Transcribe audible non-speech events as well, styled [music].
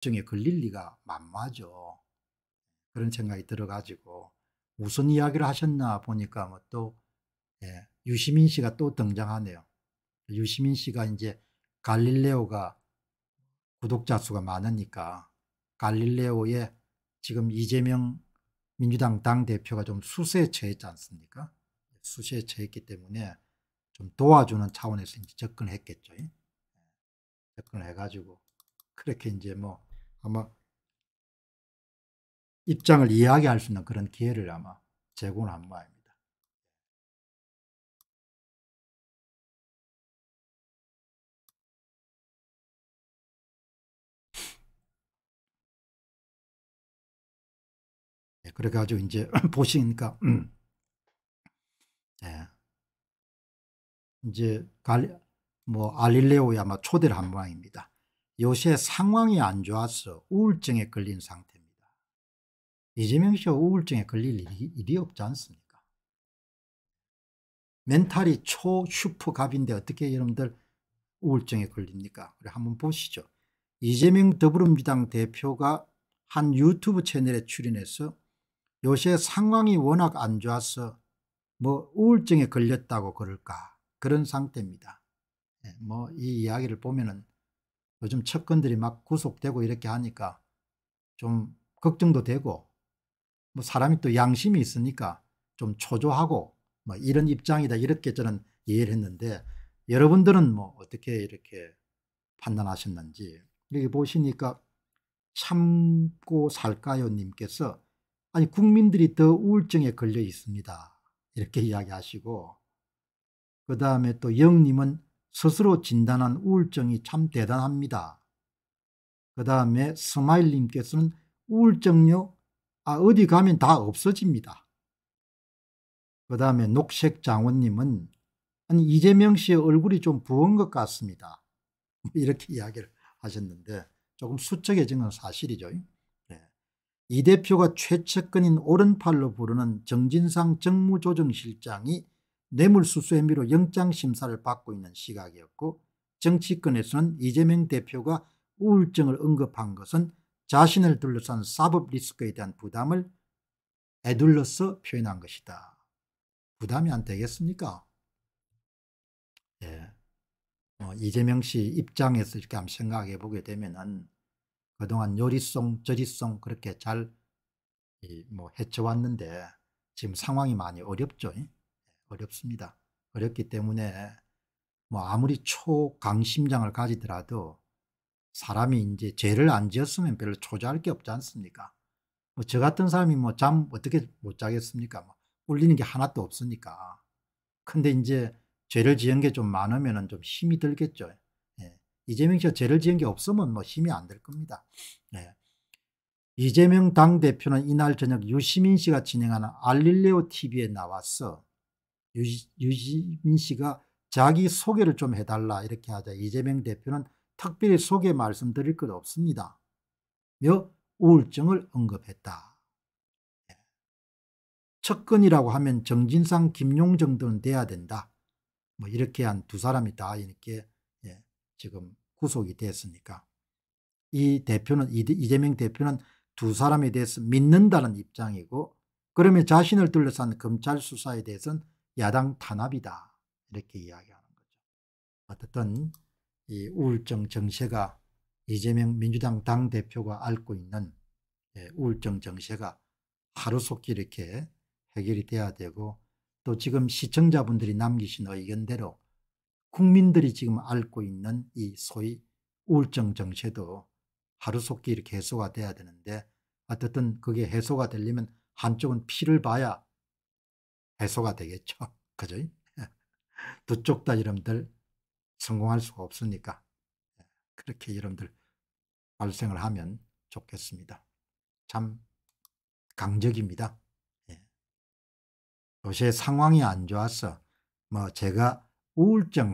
걱정에 걸릴 리가 만마죠. 그런 생각이 들어가지고 무슨 이야기를 하셨나 보니까 뭐또 예, 유시민 씨가 또 등장하네요. 유시민 씨가 이제 갈릴레오가 구독자 수가 많으니까 갈릴레오에 지금 이재명 민주당 당대표가 좀 수세에 처했지 않습니까? 수세에 처했기 때문에 좀 도와주는 차원에서 이제 접근 했겠죠. 예. 접근을 해가지고 그렇게 이제 뭐 아마 입장을 이해하게할 수 있는 그런 기회를 아마 제공한 모양입니다. 네, 예, 그래가지고 이제 [clears throat] 보시니까 음, [clears throat] 네, 이제 갈뭐 알릴레오에 마 초대를 한 모양입니다. 요새 상황이 안 좋아서 우울증에 걸린 상태입니다. 이재명 씨가 우울증에 걸릴 일이, 일이 없지 않습니까? 멘탈이 초 슈퍼갑인데 어떻게 여러분들 우울증에 걸립니까? 그래 한번 보시죠. 이재명 더불어민주당 대표가 한 유튜브 채널에 출연해서 요새 상황이 워낙 안 좋아서 뭐 우울증에 걸렸다고 그럴까 그런 상태입니다. 예, 뭐이 이야기를 보면은 요즘 척건들이 막 구속되고 이렇게 하니까 좀 걱정도 되고 뭐 사람이 또 양심이 있으니까 좀 초조하고 뭐 이런 입장이다 이렇게 저는 이해를 했는데 여러분들은 뭐 어떻게 이렇게 판단하셨는지 여기 보시니까 참고 살까요 님께서 아니 국민들이 더 우울증에 걸려 있습니다 이렇게 이야기하시고 그 다음에 또 영님은 스스로 진단한 우울증이 참 대단합니다. 그 다음에 스마일님께서는 우울증요? 아, 어디 가면 다 없어집니다. 그 다음에 녹색장원님은 아니, 이재명 씨의 얼굴이 좀 부은 것 같습니다. 뭐 이렇게 [laughs] 이야기를 하셨는데 조금 수척해진 건 사실이죠. 네. 이 대표가 최측근인 오른팔로 부르는 정진상 정무조정실장이 뇌물수수 혐의로 영장심사를 받고 있는 시각이었고 정치권에서는 이재명 대표가 우울증을 언급한 것은 자신을 둘러싼 사법 리스크에 대한 부담을 애둘러서 표현한 것이다. 부담이 안 되겠습니까? 예. 어, 이재명 씨 입장에서 이렇게 한번 생각해 보게 되면은 그동안 요리송, 저리송 그렇게 잘뭐 헤쳐왔는데 지금 상황이 많이 어렵죠. 이? 어렵습니다. 어렵기 때문에 뭐 아무리 초강심장을 가지더라도 사람이 이제 죄를 안 지었으면 별로 초조할 게 없지 않습니까? 뭐 저 같은 사람이 뭐 잠 어떻게 못 자겠습니까? 뭐 울리는 게 하나도 없으니까. 근데 이제 죄를 지은 게 좀 많으면 좀 힘이 들겠죠. 예. 이재명 씨가 죄를 지은 게 없으면 뭐 힘이 안 들 겁니다. 예. 이재명 당대표는 이날 저녁 유시민 씨가 진행하는 알릴레오 TV에 나와서 유지민 씨가 자기 소개를 좀 해달라 이렇게 하자 이재명 대표는 특별히 소개 말씀드릴 것 없습니다. 며 우울증을 언급했다. 예. 측근이라고 하면 정진상, 김용 정도는 돼야 된다. 뭐 이렇게 한 두 사람이 다 이렇게 예, 지금 구속이 됐으니까 이 대표는 이재명 대표는 두 사람에 대해서 믿는다는 입장이고 그러면 자신을 둘러싼 검찰 수사에 대해서는 야당 탄압이다. 이렇게 이야기하는 거죠. 어쨌든 이 우울증 정세가 이재명 민주당 당대표가 앓고 있는 예, 우울증 정세가 하루속히 이렇게 해결이 돼야 되고 또 지금 시청자분들이 남기신 의견대로 국민들이 지금 앓고 있는 이 소위 우울증 정세도 하루속히 이렇게 해소가 돼야 되는데 어쨌든 그게 해소가 되려면 한쪽은 피를 봐야 해소가 되겠죠. [laughs] 그죠? [laughs] 두쪽다 여러분들 성공할 수가 없으니까 그렇게 여러분들 발생을 하면 좋겠습니다. 참 강적입니다. 예. 요새 상황이 안 좋아서 뭐 제가 우울증